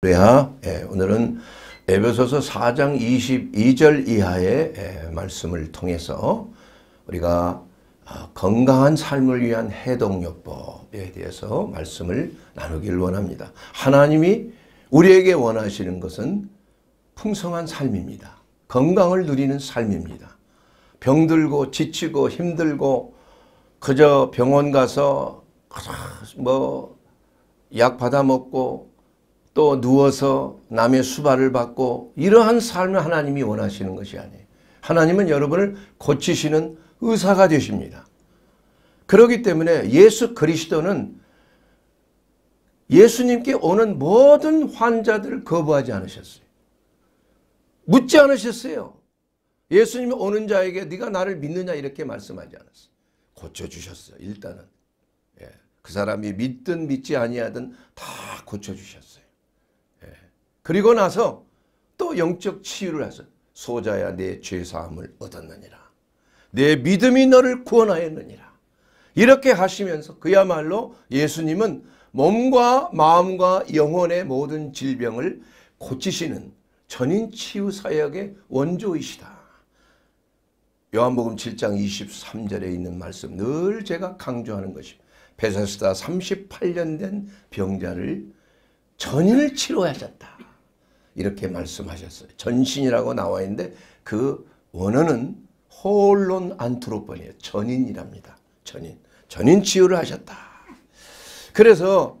그래야 예, 오늘은 에베소서 4장 22절 이하의 예, 말씀을 통해서 우리가 아, 건강한 삶을 위한 해독요법에 대해서 말씀을 나누길 원합니다. 하나님이 우리에게 원하시는 것은 풍성한 삶입니다. 건강을 누리는 삶입니다. 병들고 지치고 힘들고 그저 병원 가서 뭐 약 받아 먹고 또 누워서 남의 수발을 받고 이러한 삶을 하나님이 원하시는 것이 아니에요. 하나님은 여러분을 고치시는 의사가 되십니다. 그렇기 때문에 예수 그리스도는 예수님께 오는 모든 환자들을 거부하지 않으셨어요. 묻지 않으셨어요. 예수님이 오는 자에게 네가 나를 믿느냐 이렇게 말씀하지 않았어요. 고쳐주셨어요. 일단은. 예. 그 사람이 믿든 믿지 아니하든 다 고쳐주셨어요. 그리고 나서 또 영적 치유를 하서 소자야 내 죄사함을 얻었느니라. 내 믿음이 너를 구원하였느니라. 이렇게 하시면서 그야말로 예수님은 몸과 마음과 영혼의 모든 질병을 고치시는 전인 치유 사역의 원조이시다. 요한복음 7장 23절에 있는 말씀 늘 제가 강조하는 것입니다. 베사스다 38년 된 병자를 전인을 치료하셨다. 이렇게 말씀하셨어요. 전신이라고 나와 있는데 그 원어는 홀론 안트로폰이에요. 전인이랍니다. 전인. 전인 치유를 하셨다. 그래서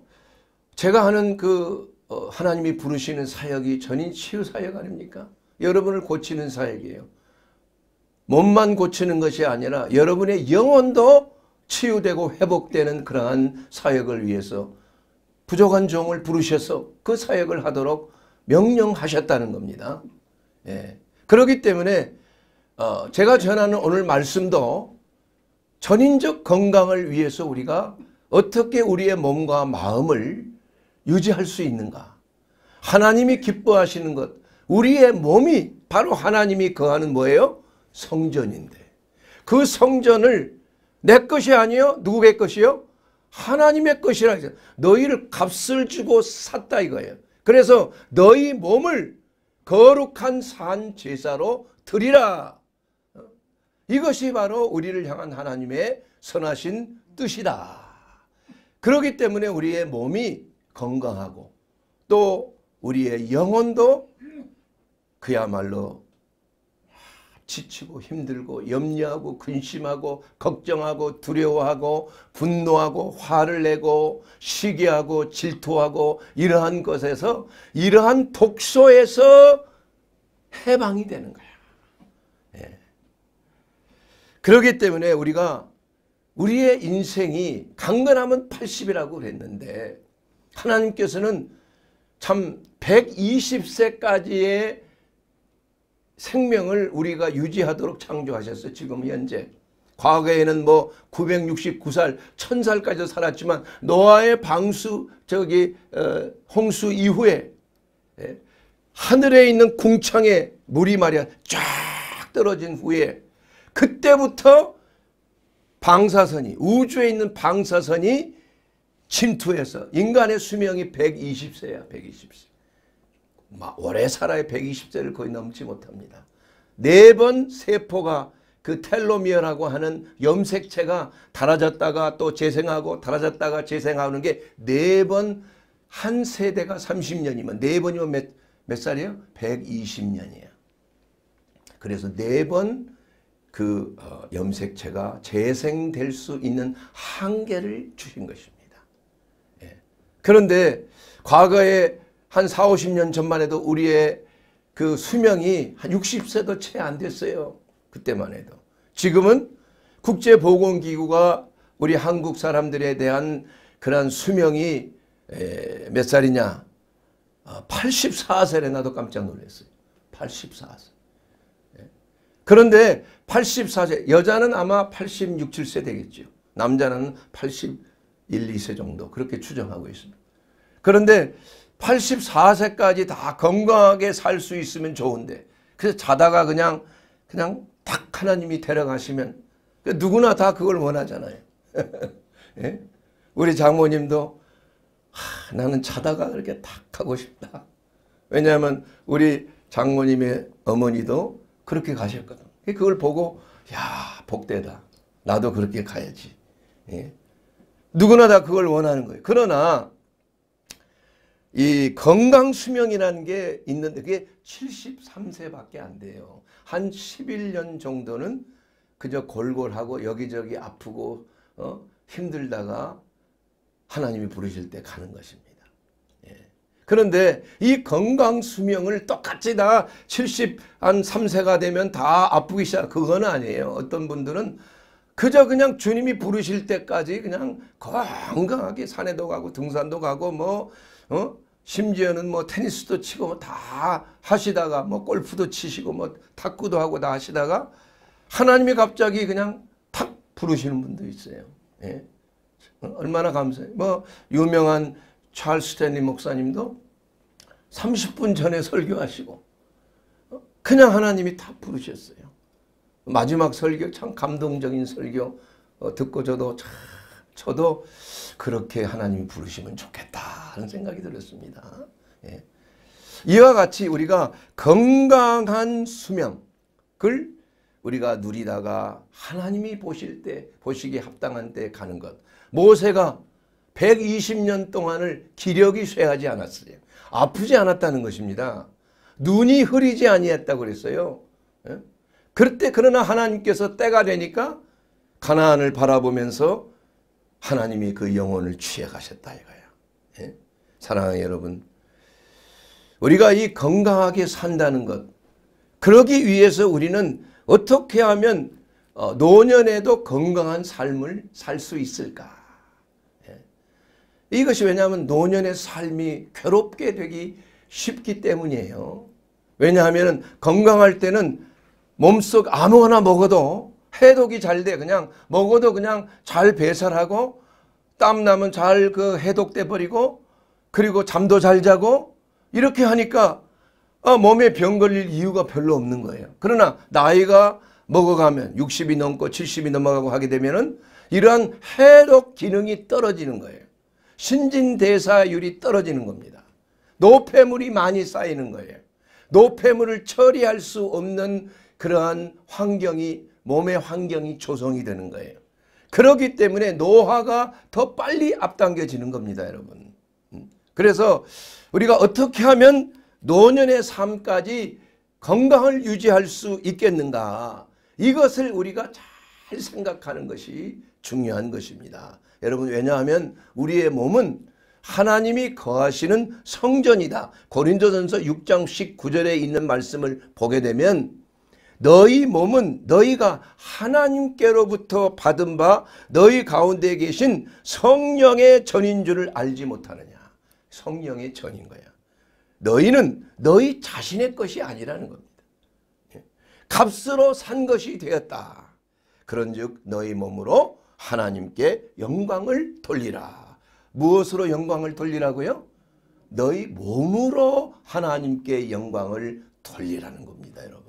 제가 하는 그 어, 하나님이 부르시는 사역이 전인 치유 사역 아닙니까? 여러분을 고치는 사역이에요. 몸만 고치는 것이 아니라 여러분의 영혼도 치유되고 회복되는 그러한 사역을 위해서 부족한 종을 부르셔서 그 사역을 하도록 명령하셨다는 겁니다. 예. 그렇기 때문에 어 제가 전하는 오늘 말씀도 전인적 건강을 위해서 우리가 어떻게 우리의 몸과 마음을 유지할 수 있는가. 하나님이 기뻐하시는 것. 우리의 몸이 바로 하나님이 거하는 뭐예요? 성전인데. 그 성전을 내 것이 아니요 누구의 것이요? 하나님의 것이라 너희를 값을 주고 샀다 이거예요. 그래서 너희 몸을 거룩한 산 제사로 드리라. 이것이 바로 우리를 향한 하나님의 선하신 뜻이다. 그렇기 때문에 우리의 몸이 건강하고 또 우리의 영혼도 그야말로 지치고 힘들고 염려하고 근심하고 걱정하고 두려워하고 분노하고 화를 내고 시기하고 질투하고 이러한 것에서 이러한 독소에서 해방이 되는 거야. 예. 그렇기 때문에 우리가 우리의 인생이 강건하면 80이라고 그랬는데 하나님께서는 참 120세까지의 생명을 우리가 유지하도록 창조하셨어요. 지금 현재. 과거에는 뭐 969살, 1000살까지 살았지만 노아의 방수 저기 어, 홍수 이후에 예, 하늘에 있는 궁창에 물이 말이야 쫙 떨어진 후에 그때부터 방사선이 우주에 있는 방사선이 침투해서 인간의 수명이 120세야 120세. 오래 살아야 120세를 거의 넘지 못합니다. 네 번 세포가 그 텔로미어라고 하는 염색체가 닳아졌다가 또 재생하고 닳아졌다가 재생하는 게 네 번 한 세대가 30년이면 네 번이면 몇, 몇 살이에요? 120년이에요. 그래서 네 번 그 어, 염색체가 재생될 수 있는 한계를 주신 것입니다. 예. 그런데 과거에 한 4, 50년 전만 해도 우리의 그 수명이 한 60세도 채 안 됐어요. 그때만 해도. 지금은 국제보건기구가 우리 한국 사람들에 대한 그러한 수명이 몇 살이냐. 84세래 아, 나도 깜짝 놀랐어요. 84세. 예. 그런데 84세, 여자는 아마 86, 7세 되겠죠. 남자는 81, 2세 정도 그렇게 추정하고 있습니다. 그런데 84세까지 다 건강하게 살 수 있으면 좋은데 그래서 자다가 그냥 그냥 탁 하나님이 데려가시면 그 누구나 다 그걸 원하잖아요. 예? 우리 장모님도 하, 나는 자다가 그렇게 딱 하고 싶다. 왜냐하면 우리 장모님의 어머니도 그렇게 가셨거든. 그걸 보고 야 복대다. 나도 그렇게 가야지. 예? 누구나 다 그걸 원하는 거예요. 그러나 이 건강 수명이라는 게 있는데 그게 73세밖에 안 돼요. 한 11년 정도는 그저 골골하고 여기저기 아프고 어? 힘들다가 하나님이 부르실 때 가는 것입니다. 예. 그런데 이 건강 수명을 똑같이 다7 3세가 되면 다 아프기 시작, 그건 아니에요. 어떤 분들은 그저 그냥 주님이 부르실 때까지 그냥 건강하게 산에도 가고 등산도 가고 뭐 어? 심지어는 뭐 테니스도 치고 뭐다 하시다가 뭐 골프도 치시고 뭐 탁구도 하고 다 하시다가 하나님이 갑자기 그냥 탁 부르시는 분도 있어요. 예. 얼마나 감사해요. 뭐 유명한 찰스 스탠 목사님도 30분 전에 설교하시고 그냥 하나님이 다 부르셨어요. 마지막 설교 참 감동적인 설교 어, 듣고 저도 참 저도 그렇게 하나님이 부르시면 좋겠다. 하는 생각이 들었습니다. 예. 이와 같이 우리가 건강한 수명을 우리가 누리다가 하나님이 보실 때 보시기에 합당한 때 가는 것. 모세가 120년 동안을 기력이 쇠하지 않았어요. 아프지 않았다는 것입니다. 눈이 흐리지 아니했다고 그랬어요. 예? 그때 그러나 하나님께서 때가 되니까 가나안을 바라보면서 하나님이 그 영혼을 취해 가셨다 이거야. 예? 사랑하는 여러분, 우리가 이 건강하게 산다는 것, 그러기 위해서 우리는 어떻게 하면 어, 노년에도 건강한 삶을 살 수 있을까? 예. 이것이 왜냐하면 노년의 삶이 괴롭게 되기 쉽기 때문이에요. 왜냐하면 건강할 때는 몸속 아무거나 먹어도 해독이 잘 돼. 그냥 먹어도 그냥 잘 배설하고 땀 나면 잘 그 해독돼 버리고 그리고 잠도 잘 자고 이렇게 하니까 어, 몸에 병 걸릴 이유가 별로 없는 거예요. 그러나 나이가 먹어가면 60이 넘고 70이 넘어가고 하게 되면은 이러한 해독 기능이 떨어지는 거예요. 신진대사율이 떨어지는 겁니다. 노폐물이 많이 쌓이는 거예요. 노폐물을 처리할 수 없는 그러한 환경이 몸의 환경이 조성이 되는 거예요. 그렇기 때문에 노화가 더 빨리 앞당겨지는 겁니다. 여러분. 그래서 우리가 어떻게 하면 노년의 삶까지 건강을 유지할 수 있겠는가 이것을 우리가 잘 생각하는 것이 중요한 것입니다. 여러분 왜냐하면 우리의 몸은 하나님이 거하시는 성전이다. 고린도전서 6장 19절에 있는 말씀을 보게 되면 너희 몸은 너희가 하나님께로부터 받은 바 너희 가운데 계신 성령의 전인 줄을 알지 못하느냐. 성령의 전인 거야. 너희는 너희 자신의 것이 아니라는 겁니다. 예. 값으로 산 것이 되었다. 그런즉 너희 몸으로 하나님께 영광을 돌리라. 무엇으로 영광을 돌리라고요? 너희 몸으로 하나님께 영광을 돌리라는 겁니다. 여러분.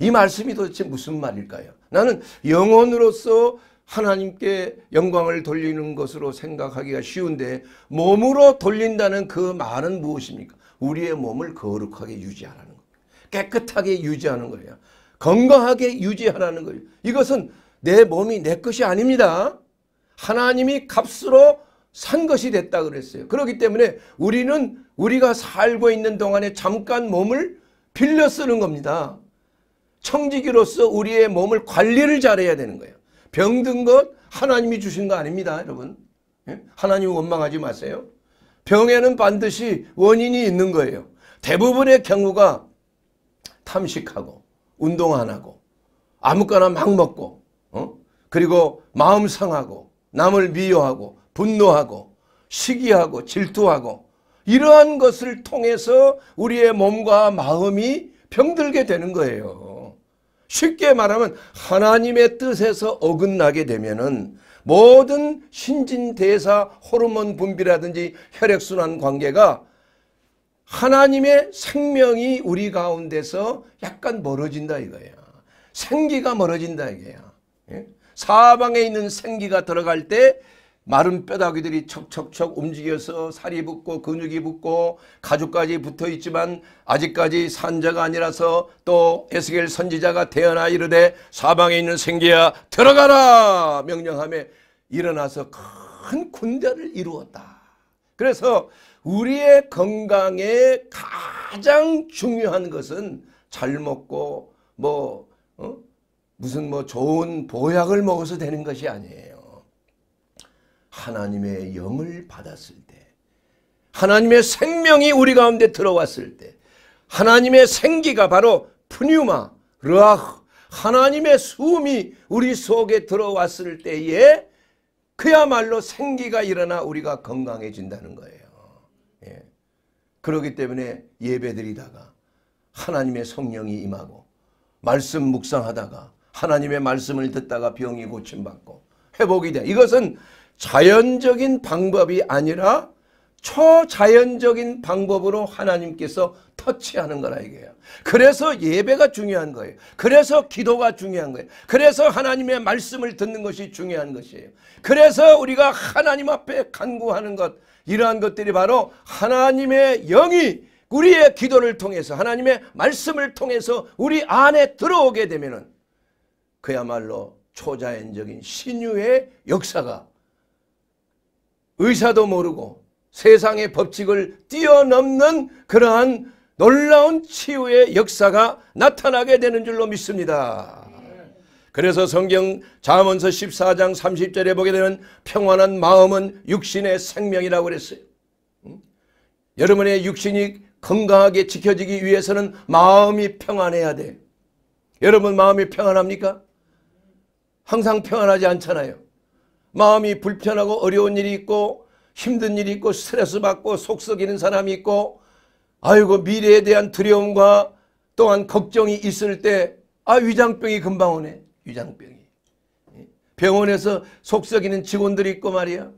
이 말씀이 도대체 무슨 말일까요? 나는 영혼으로서 하나님께 영광을 돌리는 것으로 생각하기가 쉬운데 몸으로 돌린다는 그 말은 무엇입니까? 우리의 몸을 거룩하게 유지하라는 거예요. 깨끗하게 유지하는 거예요. 건강하게 유지하라는 거예요. 이것은 내 몸이 내 것이 아닙니다. 하나님이 값으로 산 것이 됐다 그랬어요. 그렇기 때문에 우리는 우리가 살고 있는 동안에 잠깐 몸을 빌려 쓰는 겁니다. 청지기로서 우리의 몸을 관리를 잘해야 되는 거예요. 병든 것 하나님이 주신 거 아닙니다. 여러분. 예? 하나님 원망하지 마세요. 병에는 반드시 원인이 있는 거예요. 대부분의 경우가 탐식하고 운동 안 하고 아무거나 막 먹고 어? 그리고 마음 상하고 남을 미워하고 분노하고 시기하고 질투하고 이러한 것을 통해서 우리의 몸과 마음이 병들게 되는 거예요. 쉽게 말하면 하나님의 뜻에서 어긋나게 되면은 모든 신진대사 호르몬 분비라든지 혈액순환 관계가 하나님의 생명이 우리 가운데서 약간 멀어진다 이거야. 생기가 멀어진다 이거야. 예? 사방에 있는 생기가 들어갈 때 마른 뼈다귀들이 척척척 움직여서 살이 붙고 근육이 붙고 가죽까지 붙어 있지만 아직까지 산자가 아니라서 또 에스겔 선지자가 태어나 이르되 사방에 있는 생계야 들어가라 명령함에 일어나서 큰 군대를 이루었다. 그래서 우리의 건강에 가장 중요한 것은 잘 먹고 뭐 어? 무슨 뭐 좋은 보약을 먹어서 되는 것이 아니에요. 하나님의 영을 받았을 때 하나님의 생명이 우리 가운데 들어왔을 때 하나님의 생기가 바로 푸뉴마, 르아흐 하나님의 숨이 우리 속에 들어왔을 때에 그야말로 생기가 일어나 우리가 건강해진다는 거예요. 예. 그러기 때문에 예배드리다가 하나님의 성령이 임하고 말씀 묵상하다가 하나님의 말씀을 듣다가 병이 고침받고 회복이 돼. 이것은 자연적인 방법이 아니라 초자연적인 방법으로 하나님께서 터치하는 거라 이게요. 그래서 예배가 중요한 거예요. 그래서 기도가 중요한 거예요. 그래서 하나님의 말씀을 듣는 것이 중요한 것이에요. 그래서 우리가 하나님 앞에 간구하는 것 이러한 것들이 바로 하나님의 영이 우리의 기도를 통해서 하나님의 말씀을 통해서 우리 안에 들어오게 되면은 그야말로 초자연적인 신유의 역사가 의사도 모르고 세상의 법칙을 뛰어넘는 그러한 놀라운 치유의 역사가 나타나게 되는 줄로 믿습니다. 그래서 성경 자문서 14장 30절에 보게 되는 평안한 마음은 육신의 생명이라고 그랬어요. 여러분의 육신이 건강하게 지켜지기 위해서는 마음이 평안해야 돼. 여러분 마음이 평안합니까? 항상 평안하지 않잖아요. 마음이 불편하고 어려운 일이 있고 힘든 일이 있고 스트레스 받고 속썩이는 사람이 있고 아이고 미래에 대한 두려움과 또한 걱정이 있을 때 아 위장병이 금방 오네 위장병이 병원에서 속썩이는 직원들이 있고 말이야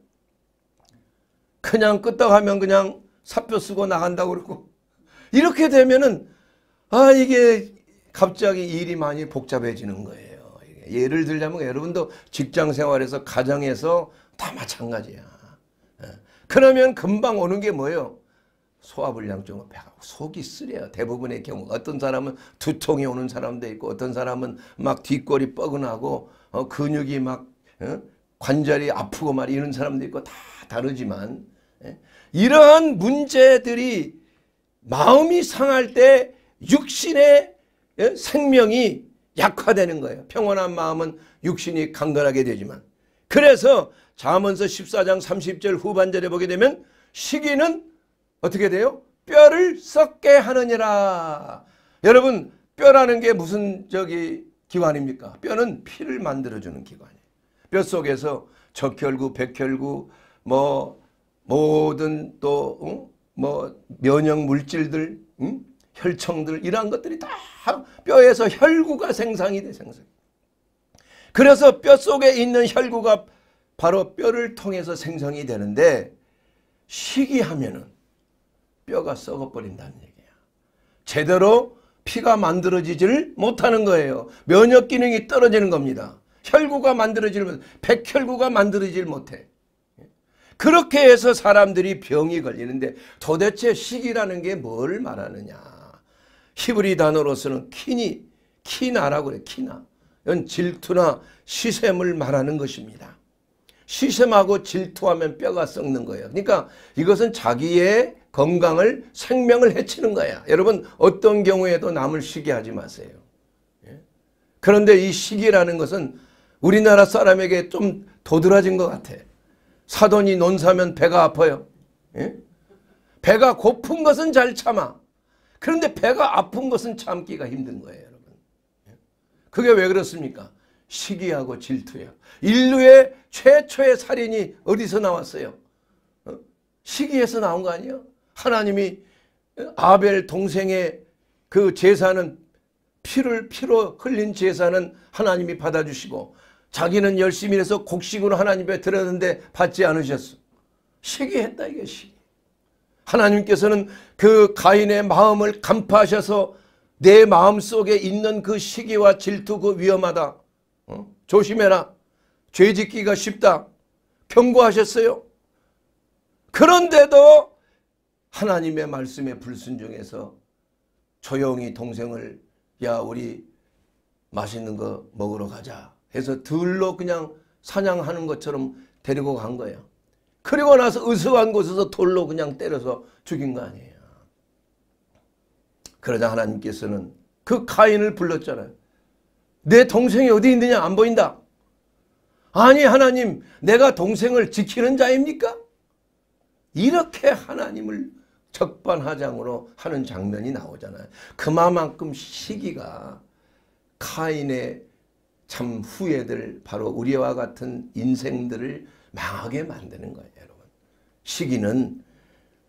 그냥 끄떡하면 그냥 사표 쓰고 나간다고 그러고 이렇게 되면은 아 이게 갑자기 일이 많이 복잡해지는 거예요 예를 들자면 여러분도 직장 생활에서 가정에서 다 마찬가지야. 예. 그러면 금방 오는 게 뭐예요? 소화불량증은 배가 속이 쓰려요. 대부분의 경우 어떤 사람은 두통이 오는 사람도 있고 어떤 사람은 막 뒷골이 뻐근하고 어, 근육이 막 어? 관절이 아프고 말 이런 사람도 있고 다 다르지만 예? 이러한 문제들이 마음이 상할 때 육신의 예? 생명이 약화되는 거예요. 평온한 마음은 육신이 강건하게 되지만 그래서 자문서 14장 30절 후반절에 보게 되면 시기는 어떻게 돼요? 뼈를 썩게 하느니라. 여러분 뼈라는 게 무슨 저기 기관입니까? 뼈는 피를 만들어주는 기관이에요. 뼈 속에서 적혈구, 백혈구, 뭐 모든 또뭐 응? 뭐 면역 물질들 응? 혈청들 이러한 것들이 다 뼈에서 혈구가 생성이 돼 생성. 그래서 뼈 속에 있는 혈구가 바로 뼈를 통해서 생성이 되는데 시기하면은 뼈가 썩어버린다는 얘기야. 제대로 피가 만들어지질 못하는 거예요. 면역 기능이 떨어지는 겁니다. 혈구가 만들어질 못, 백혈구가 만들어질 못해. 그렇게 해서 사람들이 병이 걸리는데 도대체 식이라는 게 뭘 말하느냐. 히브리 단어로서는 키니 키나라고 그래 키나. 이건 질투나 시샘을 말하는 것입니다. 시샘하고 질투하면 뼈가 썩는 거예요. 그러니까 이것은 자기의 건강을 생명을 해치는 거야. 여러분 어떤 경우에도 남을 시기하지 마세요. 예? 그런데 이 시기라는 것은 우리나라 사람에게 좀 도드라진 것 같아. 사돈이 논사면 배가 아파요. 예? 배가 고픈 것은 잘 참아. 그런데 배가 아픈 것은 참기가 힘든 거예요. 여러분. 예? 그게 왜 그렇습니까? 시기하고 질투예요. 인류의 최초의 살인이 어디서 나왔어요? 어? 시기에서 나온 거 아니에요? 하나님이 예? 아벨 동생의 그 제사는 피를 피로 흘린 제사는 하나님이 받아주시고 자기는 열심히 해서 곡식으로 하나님께 드렸는데 받지 않으셨어. 시기했다 이게 시기. 하나님께서는 그 가인의 마음을 간파하셔서 내 마음 속에 있는 그 시기와 질투 그 위험하다. 어? 조심해라. 죄 짓기가 쉽다. 경고하셨어요. 그런데도 하나님의 말씀에 불순종해서 조용히 동생을 야 우리 맛있는 거 먹으러 가자 해서 들로 그냥 사냥하는 것처럼 데리고 간 거예요. 그리고 나서 으스한 곳에서 돌로 그냥 때려서 죽인 거 아니에요. 그러자 하나님께서는 그 카인을 불렀잖아요. 내 동생이 어디 있느냐 안 보인다. 아니 하나님 내가 동생을 지키는 자입니까? 이렇게 하나님을 적반하장으로 하는 장면이 나오잖아요. 그만큼 시기가 카인의 참 후예들 바로 우리와 같은 인생들을 망하게 만드는 거예요. 시기는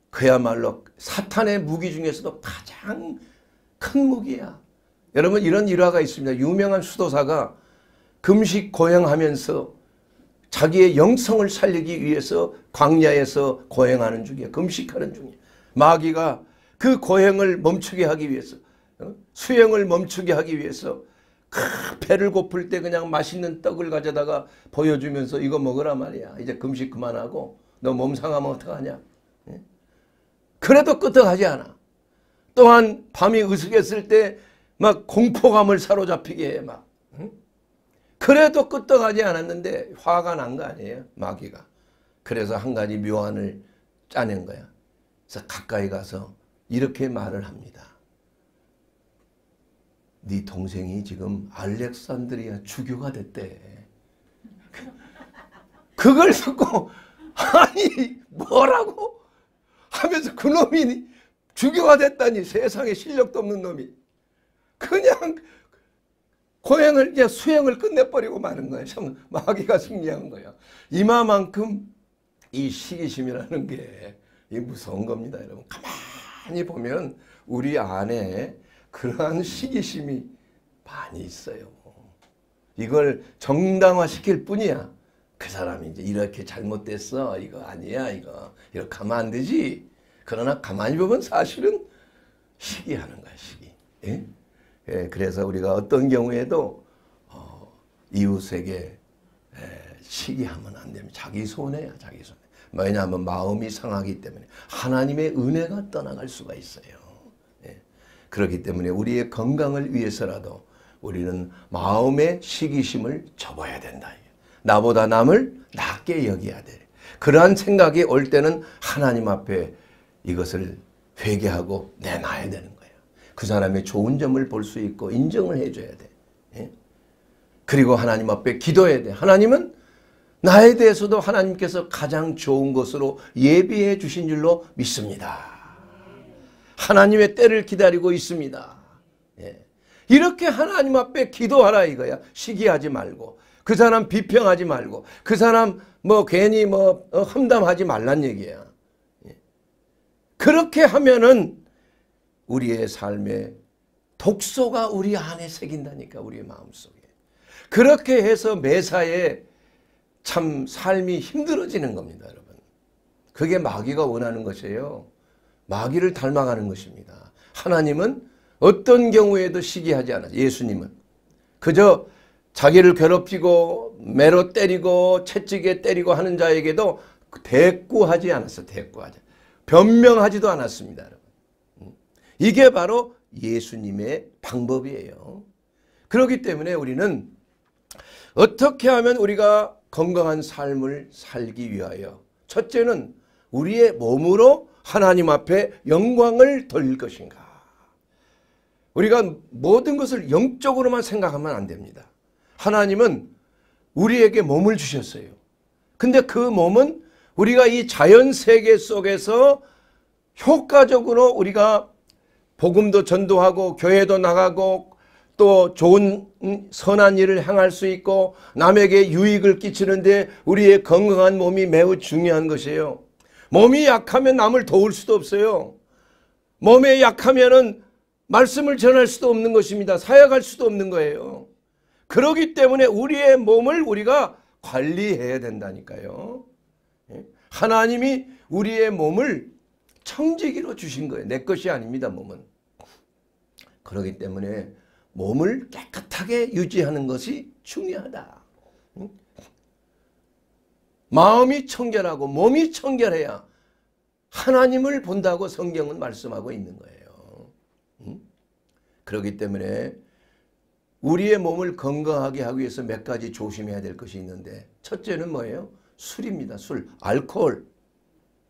그야말로 사탄의 무기 중에서도 가장 큰 무기야. 여러분 이런 일화가 있습니다. 유명한 수도사가 금식 고행하면서 자기의 영성을 살리기 위해서 광야에서 고행하는 중이야. 금식하는 중이야. 마귀가 그 고행을 멈추게 하기 위해서 어? 수행을 멈추게 하기 위해서 그 배를 고플 때 그냥 맛있는 떡을 가져다가 보여주면서 이거 먹으라 말이야. 이제 금식 그만하고 너몸 상하면 어떡하냐? 예? 그래도 끄떡하지 않아. 또한 밤이 으스했을 때 막 공포감을 사로잡히게 해, 막. 그래도 끄떡하지 않았는데 화가 난 거 아니에요, 마귀가. 그래서 한 가지 묘안을 짜낸 거야. 그래서 가까이 가서 이렇게 말을 합니다. 네 동생이 지금 알렉산드리아 주교가 됐대. 그걸 듣고 아니 뭐라고 하면서 그놈이 주교가 됐다니 세상에 실력도 없는 놈이 그냥 고행을 이제 수행을 끝내버리고 마는 거예요. 참 마귀가 승리한 거예요. 이마만큼 이 시기심이라는 게 무서운 겁니다. 여러분 가만히 보면 우리 안에 그러한 시기심이 많이 있어요. 이걸 정당화시킬 뿐이야. 그 사람이 이제 이렇게 잘못됐어. 이거 아니야. 이거 이렇게 하면 안 되지. 그러나 가만히 보면 사실은 시기하는 거야. 시기. 예? 예, 그래서 우리가 어떤 경우에도 어, 이웃에게 에, 예, 시기하면 안 됩니다. 자기 손해야. 자기 손해. 왜냐하면 마음이 상하기 때문에 하나님의 은혜가 떠나갈 수가 있어요. 예. 그렇기 때문에 우리의 건강을 위해서라도 우리는 마음의 시기심을 접어야 된다. 나보다 남을 낮게 여겨야 돼. 그러한 생각이 올 때는 하나님 앞에 이것을 회개하고 내놔야 되는 거예요. 그 사람의 좋은 점을 볼 수 있고 인정을 해줘야 돼. 예? 그리고 하나님 앞에 기도해야 돼. 하나님은 나에 대해서도 하나님께서 가장 좋은 것으로 예비해 주신 줄로 믿습니다. 하나님의 때를 기다리고 있습니다. 예. 이렇게 하나님 앞에 기도하라 이거야. 시기하지 말고. 그 사람 비평하지 말고 그 사람 뭐 괜히 뭐 어, 험담하지 말란 얘기야. 예. 그렇게 하면은 우리의 삶에 독소가 우리 안에 새긴다니까 우리의 마음속에. 그렇게 해서 매사에 참 삶이 힘들어지는 겁니다 여러분. 그게 마귀가 원하는 것이에요. 마귀를 닮아가는 것입니다. 하나님은 어떤 경우에도 시기하지 않아요. 예수님은. 그저 자기를 괴롭히고 매로 때리고 채찍에 때리고 하는 자에게도 대꾸하지 않았어 대꾸하지 변명하지도 않았습니다. 음. 이게 바로 예수님의 방법이에요. 그렇기 때문에 우리는 어떻게 하면 우리가 건강한 삶을 살기 위하여 첫째는 우리의 몸으로 하나님 앞에 영광을 돌릴 것인가. 우리가 모든 것을 영적으로만 생각하면 안 됩니다. 하나님은 우리에게 몸을 주셨어요. 근데 그 몸은 우리가 이 자연 세계 속에서 효과적으로 우리가 복음도 전도하고 교회도 나가고 또 좋은 선한 일을 행할 수 있고 남에게 유익을 끼치는데 우리의 건강한 몸이 매우 중요한 것이에요. 몸이 약하면 남을 도울 수도 없어요. 몸에 약하면은 말씀을 전할 수도 없는 것입니다. 사역할 수도 없는 거예요. 그러기 때문에 우리의 몸을 우리가 관리해야 된다니까요. 예? 하나님이 우리의 몸을 청지기로 주신 거예요. 내 것이 아닙니다. 몸은. 그러기 때문에 몸을 깨끗하게 유지하는 것이 중요하다. 마음이 청결하고 몸이 청결해야 하나님을 본다고 성경은 말씀하고 있는 거예요. 그렇기 때문에 우리의 몸을 건강하게 하기 위해서 몇 가지 조심해야 될 것이 있는데 첫째는 뭐예요? 술입니다. 술, 알코올.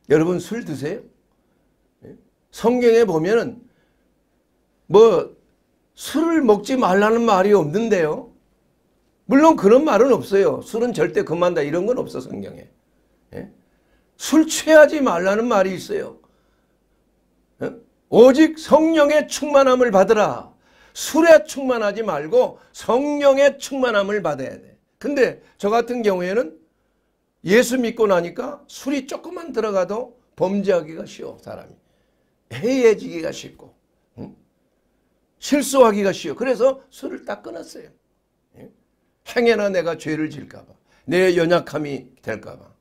여러분 술 드세요? 예? 성경에 보면은 뭐 술을 먹지 말라는 말이 없는데요. 물론 그런 말은 없어요. 술은 절대 금한다 이런 건 없어 성경에. 예? 술 취하지 말라는 말이 있어요. 예? 오직 성령의 충만함을 받으라. 술에 충만하지 말고 성령의 충만함을 받아야 돼. 근데 저 같은 경우에는 예수 믿고 나니까 술이 조금만 들어가도 범죄하기가 쉬워 사람이. 해해지기가 쉽고 응? 실수하기가 쉬워. 그래서 술을 딱 끊었어요. 응? 예? 행여나 내가 죄를 질까 봐. 내 연약함이 될까 봐.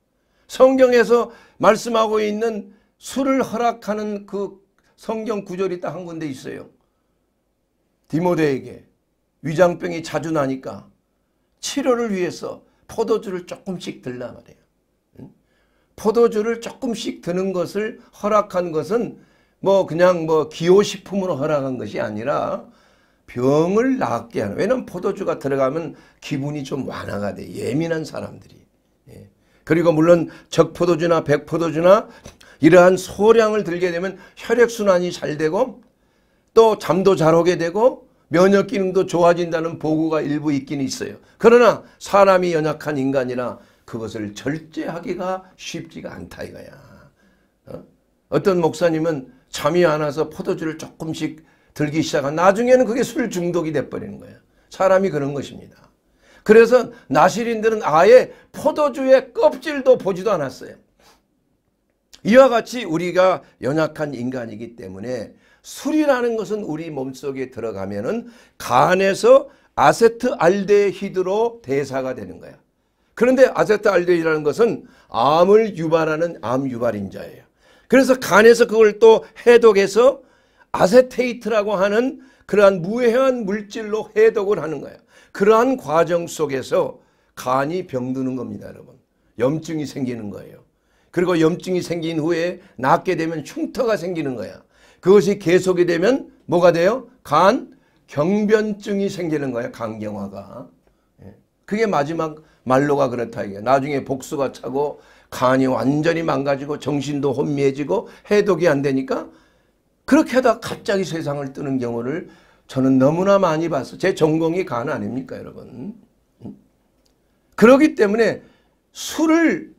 성경에서 말씀하고 있는 술을 허락하는 그 성경 구절이 딱 한 군데 있어요. 디모데에게 위장병이 자주 나니까 치료를 위해서 포도주를 조금씩 들라 말이에요. 포도주를 조금씩 드는 것을 허락한 것은 뭐 그냥 뭐 기호식품으로 허락한 것이 아니라 병을 낫게 하는 왜냐면 포도주가 들어가면 기분이 좀 완화가 돼 예민한 사람들이 예. 그리고 물론 적포도주나 백포도주나 이러한 소량을 들게 되면 혈액순환이 잘 되고 또 잠도 잘 오게 되고 면역 기능도 좋아진다는 보고가 일부 있긴 있어요. 그러나 사람이 연약한 인간이라 그것을 절제하기가 쉽지가 않다 이거야. 어? 어떤 목사님은 잠이 안 와서 포도주를 조금씩 들기 시작한 나중에는 그게 술 중독이 돼버리는 거예요. 사람이 그런 것입니다. 그래서 나시린들은 아예 포도주의 껍질도 보지도 않았어요. 이와 같이 우리가 연약한 인간이기 때문에 술이라는 것은 우리 몸속에 들어가면은 간에서 아세트알데히드로 대사가 되는 거야. 그런데 아세트알데히드라는 것은 암을 유발하는 암 유발인자예요. 그래서 간에서 그걸 또 해독해서 아세테이트라고 하는 그러한 무해한 물질로 해독을 하는 거야. 그러한 과정 속에서 간이 병드는 겁니다, 여러분. 염증이 생기는 거예요. 그리고 염증이 생긴 후에 낫게 되면 흉터가 생기는 거야. 그것이 계속이 되면 뭐가 돼요? 간 경변증이 생기는 거예요. 간경화가. 예. 그게 마지막 말로가 그렇다 이게. 나중에 복수가 차고 간이 완전히 망가지고 정신도 혼미해지고 해독이 안 되니까 그렇게 하다 갑자기 세상을 뜨는 경우를 저는 너무나 많이 봤어. 제 전공이 간 아닙니까, 여러분? 음. 그러기 때문에 술을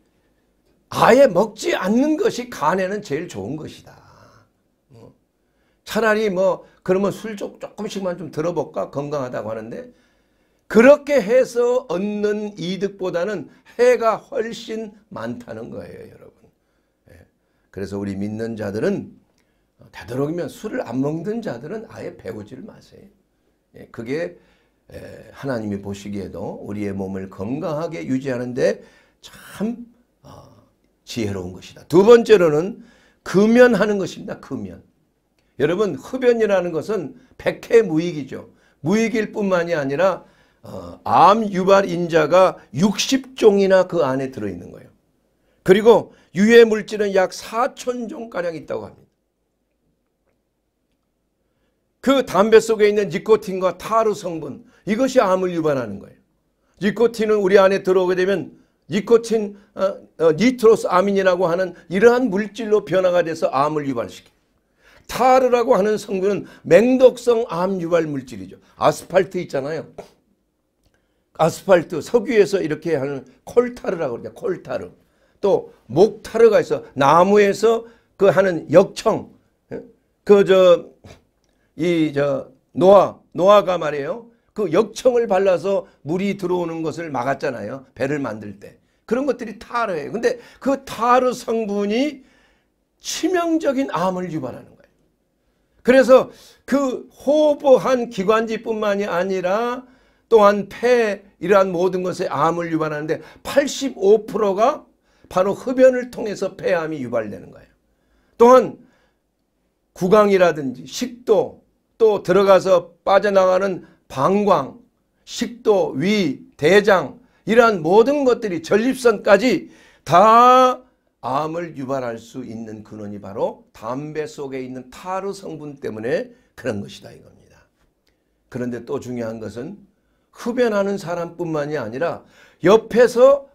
아예 먹지 않는 것이 간에는 제일 좋은 것이다. 차라리 뭐 그러면 술 조금씩만 좀 들어볼까 건강하다고 하는데 그렇게 해서 얻는 이득보다는 해가 훨씬 많다는 거예요 여러분 예. 그래서 우리 믿는 자들은 어, 되도록이면 술을 안 먹는 자들은 아예 배우질 마세요 예, 그게 하나님이 보시기에도 우리의 몸을 건강하게 유지하는데 참 어, 지혜로운 것이다 두 번째로는 금연하는 것입니다 금연 여러분 흡연이라는 것은 백해무익이죠. 무익일 뿐만이 아니라 어, 암 유발 인자가 60종이나 그 안에 들어있는 거예요. 그리고 유해 물질은 약 4천 종가량 있다고 합니다. 그 담배 속에 있는 니코틴과 타르 성분 이것이 암을 유발하는 거예요. 니코틴은 우리 안에 들어오게 되면 니코틴 어, 어, 니트로스 아민이라고 하는 이러한 물질로 변화가 돼서 암을 유발시켜요. 타르라고 하는 성분은 맹독성 암 유발 물질이죠. 아스팔트 있잖아요. 아스팔트 석유에서 이렇게 하는 콜타르라고 그러죠. 콜타르. 또 목타르가 있어 나무에서 그 하는 역청 예? 그저 이 저 노아 노아가 말이에요. 그 역청을 발라서 물이 들어오는 것을 막았잖아요. 배를 만들 때. 그런 것들이 타르예요. 근데 그 타르 성분이 치명적인 암을 유발하는 거예요. 그래서 그호흡한 기관지뿐만이 아니라 또한 폐 이러한 모든 것에 암을 유발하는데 85%가 바로 흡연을 통해서 폐암이 유발되는 거예요. 또한 구강이라든지 식도 또 들어가서 빠져나가는 방광, 식도, 위, 대장 이러한 모든 것들이 전립선까지 다 암을 유발할 수 있는 근원이 바로 담배 속에 있는 타르 성분 때문에 그런 것이다 이겁니다. 그런데 또 중요한 것은 흡연하는 사람뿐만이 아니라 옆에서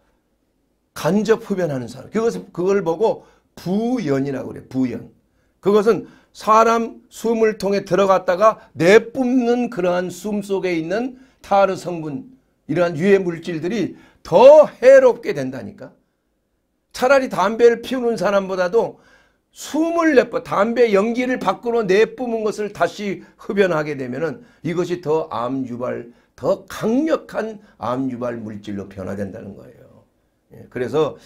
간접 흡연하는 사람. 그것을 그걸 보고 부연이라고 그래. 부연. 그것은 사람 숨을 통해 들어갔다가 내뿜는 그러한 숨 속에 있는 타르 성분 이러한 유해 물질들이 더 해롭게 된다니까. 차라리 담배를 피우는 사람보다도 숨 24번 담배 연기를 밖으로 내뿜은 것을 다시 흡연하게 되면 은 이것이 더 암 유발 더 강력한 암 유발 물질로 변화된다는 거예요. 예, 그래서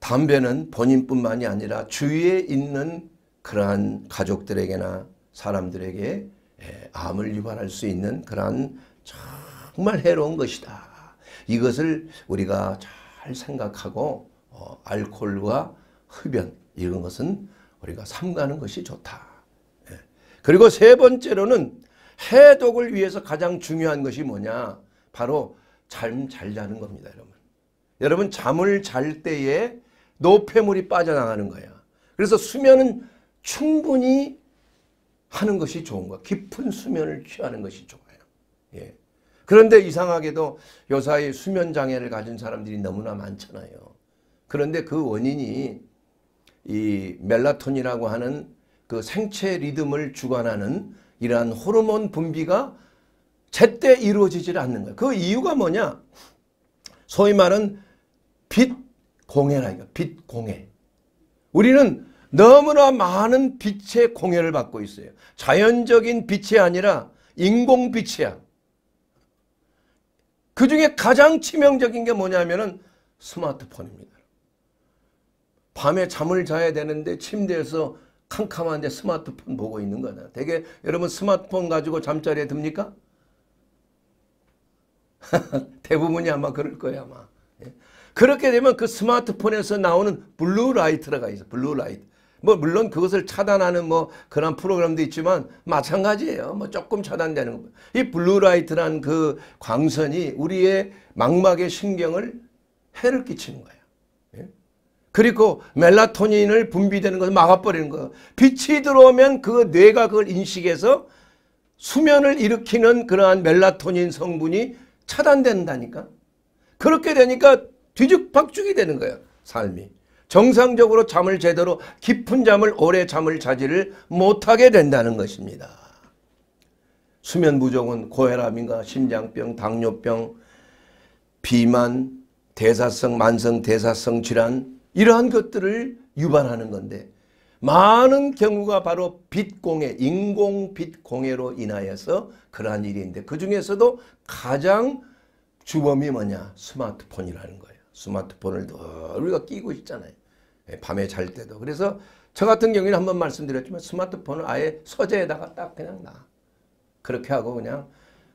담배는 본인뿐만이 아니라 주위에 있는 그러한 가족들에게나 사람들에게 예, 암을 유발할 수 있는 그러한 정말 해로운 것이다. 이것을 우리가 잘 생각하고 어, 알코올과 흡연 이런 것은 우리가 삼가는 것이 좋다. 예. 그리고 세 번째로는 해독을 위해서 가장 중요한 것이 뭐냐? 바로 잠 잘 자는 겁니다, 여러분. 여러분 잠을 잘 때에 노폐물이 빠져나가는 거야. 그래서 수면은 충분히 하는 것이 좋은 거야. 깊은 수면을 취하는 것이 좋아요. 예. 그런데 이상하게도 요사이 수면 장애를 가진 사람들이 너무나 많잖아요. 그런데 그 원인이 이 멜라토닌이라고 하는 그 생체 리듬을 주관하는 이러한 호르몬 분비가 제때 이루어지질 않는 거예요. 그 이유가 뭐냐? 소위 말은 빛 공해라니까. 빛 공해. 우리는 너무나 많은 빛의 공해를 받고 있어요. 자연적인 빛이 아니라 인공 빛이야. 그 중에 가장 치명적인 게 뭐냐면은 스마트폰입니다. 밤에 잠을 자야 되는데 침대에서 캄캄한데 스마트폰 보고 있는 거다. 되게 여러분 스마트폰 가지고 잠자리에 듭니까? 대부분이 아마 그럴 거예요 아마. 예. 그렇게 되면 그 스마트폰에서 나오는 블루라이트가 있어 블루라이트. 뭐 물론 그것을 차단하는 뭐 그런 프로그램도 있지만 마찬가지예요. 뭐 조금 차단되는 거. 이 블루라이트란 그 광선이 우리의 망막의 신경을 해를 끼치는 거예요. 그리고 멜라토닌을 분비되는 것을 막아버리는 거예요. 빛이 들어오면 그 뇌가 그걸 인식해서 수면을 일으키는 그러한 멜라토닌 성분이 차단된다니까. 그렇게 되니까 뒤죽박죽이 되는 거예요. 삶이. 정상적으로 잠을 제대로 깊은 잠을 오래 잠을 자지를 못하게 된다는 것입니다. 수면 부족은 고혈압인가 심장병 당뇨병 비만 대사성 만성 대사성 질환 이러한 것들을 유발하는 건데 많은 경우가 바로 빛공해, 인공 빛공해로 인하여서 그러한 일인데 그 중에서도 가장 주범이 뭐냐? 스마트폰이라는 거예요. 스마트폰을 늘 우리가 끼고 있잖아요. 예, 밤에 잘 때도. 그래서 저 같은 경우에는 한번 말씀드렸지만 스마트폰을 아예 서재에다가 딱 그냥 놔. 그렇게 하고 그냥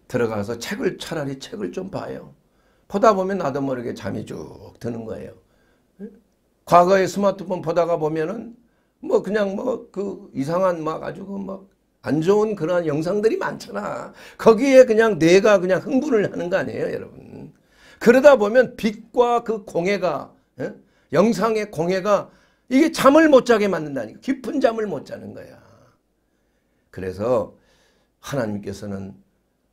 들어가서 책을 차라리 책을 좀 봐요. 보다 보면 나도 모르게 잠이 쭉 드는 거예요. 과거에 스마트폰 보다가 보면은 뭐 그냥 뭐 그 이상한 막 아주 그 막 안 좋은 그런 영상들이 많잖아. 거기에 그냥 내가 그냥 흥분을 하는 거 아니에요, 여러분. 그러다 보면 빛과 그 공해가 예? 영상의 공해가 이게 잠을 못 자게 만든다니까. 깊은 잠을 못 자는 거야. 그래서 하나님께서는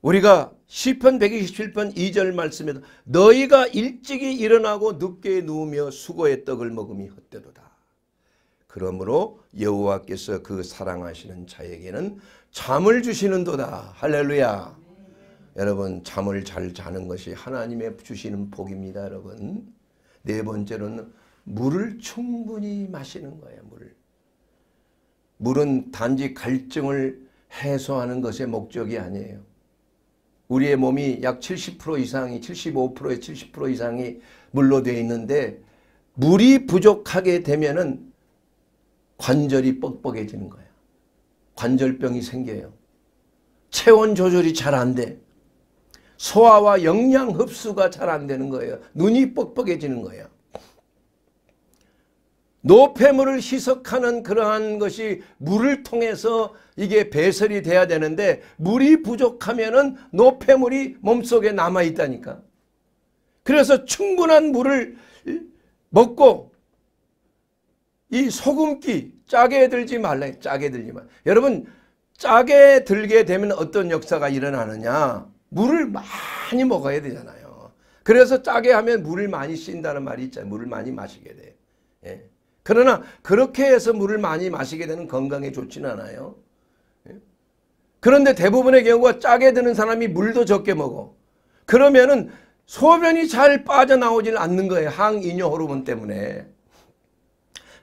우리가 시편 127편 2절 말씀에도 너희가 일찍이 일어나고 늦게 누우며 수고의 떡을 먹음이 헛되도다. 그러므로 여호와께서 그 사랑하시는 자에게는 잠을 주시는 도다. 할렐루야. 여러분 잠을 잘 자는 것이 하나님의 주시는 복입니다. 여러분. 네 번째로는 물을 충분히 마시는 거예요. 물. 물은 단지 갈증을 해소하는 것의 목적이 아니에요. 우리의 몸이 약 70% 이상이 75%에 70% 이상이 물로 되어 있는데 물이 부족하게 되면은 관절이 뻑뻑해지는 거야. 관절병이 생겨요. 체온 조절이 잘 안 돼. 소화와 영양 흡수가 잘 안 되는 거예요. 눈이 뻑뻑해지는 거예요. 노폐물을 희석하는 그러한 것이 물을 통해서 이게 배설이 돼야 되는데 물이 부족하면은 노폐물이 몸속에 남아 있다니까. 그래서 충분한 물을 먹고 이 소금기 짜게 들지 말라. 짜게 들지 만 여러분 짜게 들게 되면 어떤 역사가 일어나느냐? 물을 많이 먹어야 되잖아요. 그래서 짜게 하면 물을 많이 쉰다는 말이 있잖아요. 물을 많이 마시게 돼요. 그러나 그렇게 해서 물을 많이 마시게 되는 건강에 좋지는 않아요. 예? 그런데 대부분의 경우가 짜게 드는 사람이 물도 적게 먹어. 그러면은 소변이 잘 빠져나오질 않는 거예요. 항이뇨 호르몬 때문에.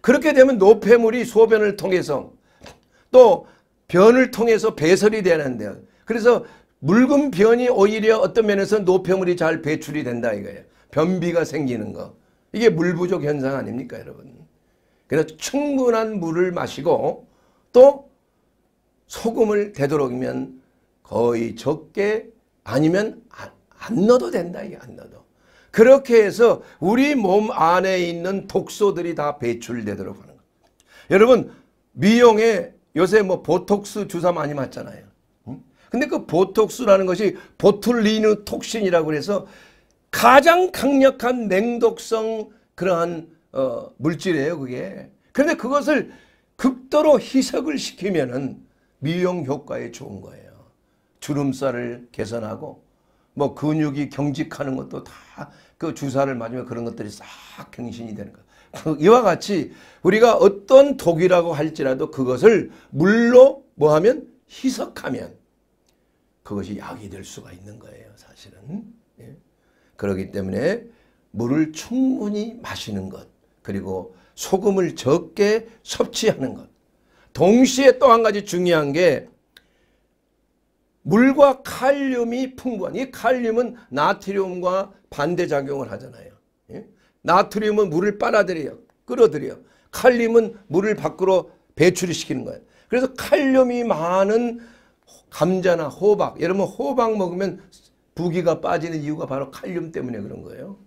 그렇게 되면 노폐물이 소변을 통해서 또 변을 통해서 배설이 되는데 그래서 묽은 변이 오히려 어떤 면에서 노폐물이 잘 배출이 된다 이거예요. 변비가 생기는 거. 이게 물 부족 현상 아닙니까 여러분. 그래서 충분한 물을 마시고 또 소금을 되도록이면 거의 적게 아니면 안, 넣어도 된다. 이게 안 넣어도. 그렇게 해서 우리 몸 안에 있는 독소들이 다 배출되도록 하는 거예요. 여러분 미용에 요새 뭐 보톡스 주사 많이 맞잖아요. 근데 그 보톡스라는 것이 보툴리누 톡신이라고 해서 가장 강력한 냉독성 그러한 어, 물질이에요 그게. 그런데 그것을 극도로 희석을 시키면은 미용 효과에 좋은 거예요. 주름살을 개선하고 뭐 근육이 경직하는 것도 다 그 주사를 맞으면 그런 것들이 싹 갱신이 되는 거예요. 그 이와 같이 우리가 어떤 독이라고 할지라도 그것을 물로 뭐하면 희석하면 그것이 약이 될 수가 있는 거예요. 사실은. 예. 그렇기 때문에 물을 충분히 마시는 것. 그리고 소금을 적게 섭취하는 것. 동시에 또 한 가지 중요한 게 물과 칼륨이 풍부한 이 칼륨은 나트륨과 반대작용을 하잖아요. 예? 나트륨은 물을 빨아들여 끌어들여 칼륨은 물을 밖으로 배출을 시키는 거예요. 그래서 칼륨이 많은 감자나 호박 예를 들 호박 먹으면 부기가 빠지는 이유가 바로 칼륨 때문에 그런 거예요.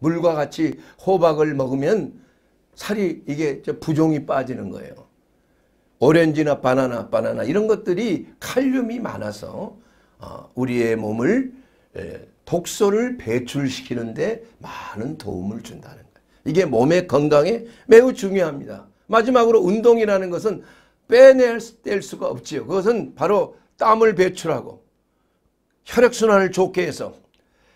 물과 같이 호박을 먹으면 살이 이게 부종이 빠지는 거예요. 오렌지나 바나나, 바나나 이런 것들이 칼륨이 많아서 어, 우리의 몸을 독소를 배출시키는데 많은 도움을 준다는 거예요. 이게 몸의 건강에 매우 중요합니다. 마지막으로 운동이라는 것은 빼낼 수가 없지요. 그것은 바로 땀을 배출하고 혈액순환을 좋게 해서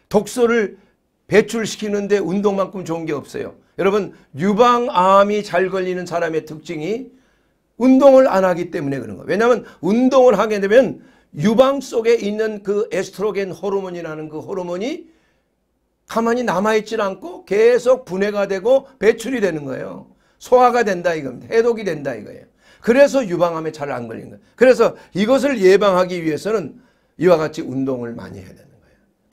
독소를 배출시키는데 운동만큼 좋은 게 없어요. 여러분 유방암이 잘 걸리는 사람의 특징이 운동을 안 하기 때문에 그런 거예요. 왜냐하면 운동을 하게 되면 유방 속에 있는 그 에스트로겐 호르몬이라는 그 호르몬이 가만히 남아있질 않고 계속 분해가 되고 배출이 되는 거예요. 소화가 된다 이겁니다. 해독이 된다 이거예요. 그래서 유방암에 잘 안 걸린 거예요. 그래서 이것을 예방하기 위해서는 이와 같이 운동을 많이 해야 되는 거예요.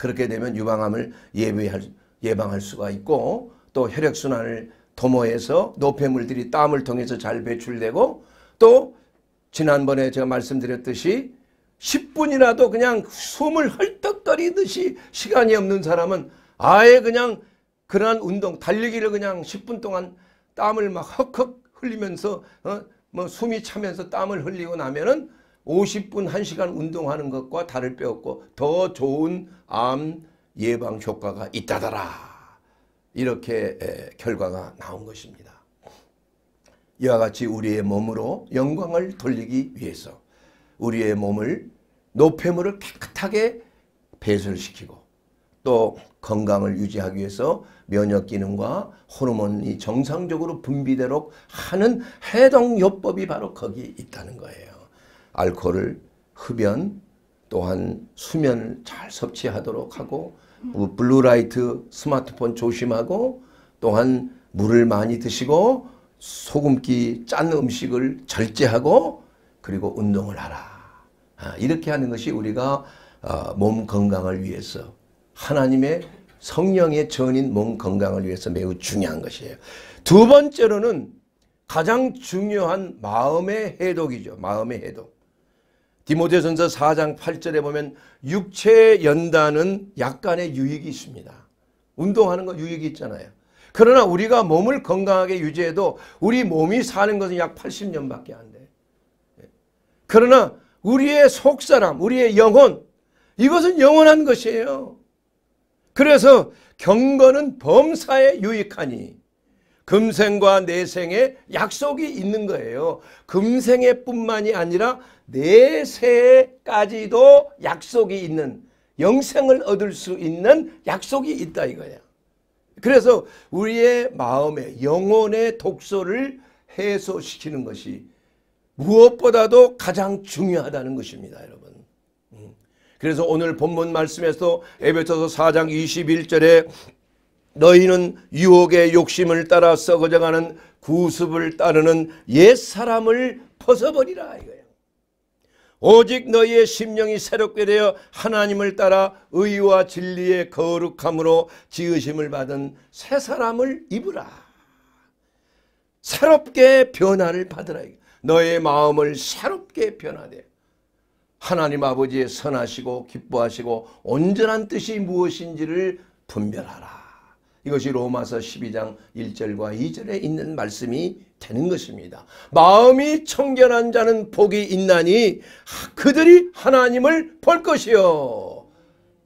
그렇게 되면 유방암을 예방할, 예방할 수가 있고 또 혈액순환을 도모해서 노폐물들이 땀을 통해서 잘 배출되고 또 지난번에 제가 말씀드렸듯이 10분이라도 그냥 숨을 헐떡거리듯이 시간이 없는 사람은 아예 그냥 그러한 운동 달리기를 그냥 10분 동안 땀을 막 헉헉 흘리면서 어? 뭐 숨이 차면서 땀을 흘리고 나면은 50분 1시간 운동하는 것과 다를 배 없고 더 좋은 암 예방 효과가 있다더라. 이렇게 결과가 나온 것입니다. 이와 같이 우리의 몸으로 영광을 돌리기 위해서 우리의 몸을 노폐물을 깨끗하게 배설시키고 또 건강을 유지하기 위해서 면역 기능과 호르몬이 정상적으로 분비되도록 하는 해독요법이 바로 거기 있다는 거예요. 알코올을 흡연 또한 수면을 잘 섭취하도록 하고 뭐 블루라이트 스마트폰 조심하고 또한 물을 많이 드시고 소금기 짠 음식을 절제하고 그리고 운동을 하라. 아, 이렇게 하는 것이 우리가 어, 몸 건강을 위해서 하나님의 성령의 전인 몸 건강을 위해서 매우 중요한 것이에요. 두 번째로는 가장 중요한 마음의 해독이죠. 마음의 해독. 디모데전서 4장 8절에 보면 육체의 연단은 약간의 유익이 있습니다. 운동하는 거 유익이 있잖아요. 그러나 우리가 몸을 건강하게 유지해도 우리 몸이 사는 것은 약 80년밖에 안 돼. 그러나 우리의 속사람, 우리의 영혼 이것은 영원한 것이에요. 그래서 경건은 범사에 유익하니 금생과 내생에 약속이 있는 거예요. 금생에 뿐만이 아니라 내세까지도 약속이 있는 영생을 얻을 수 있는 약속이 있다 이거예요. 그래서 우리의 마음에 영혼의 독소를 해소시키는 것이 무엇보다도 가장 중요하다는 것입니다 여러분. 음. 그래서 오늘 본문 말씀에서 에베소서 4장 21절에 너희는 유혹의 욕심을 따라 썩어져가는 구습을 따르는 옛사람을 벗어버리라 이거야. 오직 너희의 심령이 새롭게 되어 하나님을 따라 의와 진리의 거룩함으로 지으심을 받은 새 사람을 입으라. 새롭게 변화를 받으라. 너의 마음을 새롭게 변화돼. 하나님 아버지의 선하시고 기뻐하시고 온전한 뜻이 무엇인지를 분별하라. 이것이 로마서 12장 1절과 2절에 있는 말씀이 되는 것입니다. 마음이 청결한 자는 복이 있나니 그들이 하나님을 볼 것이요.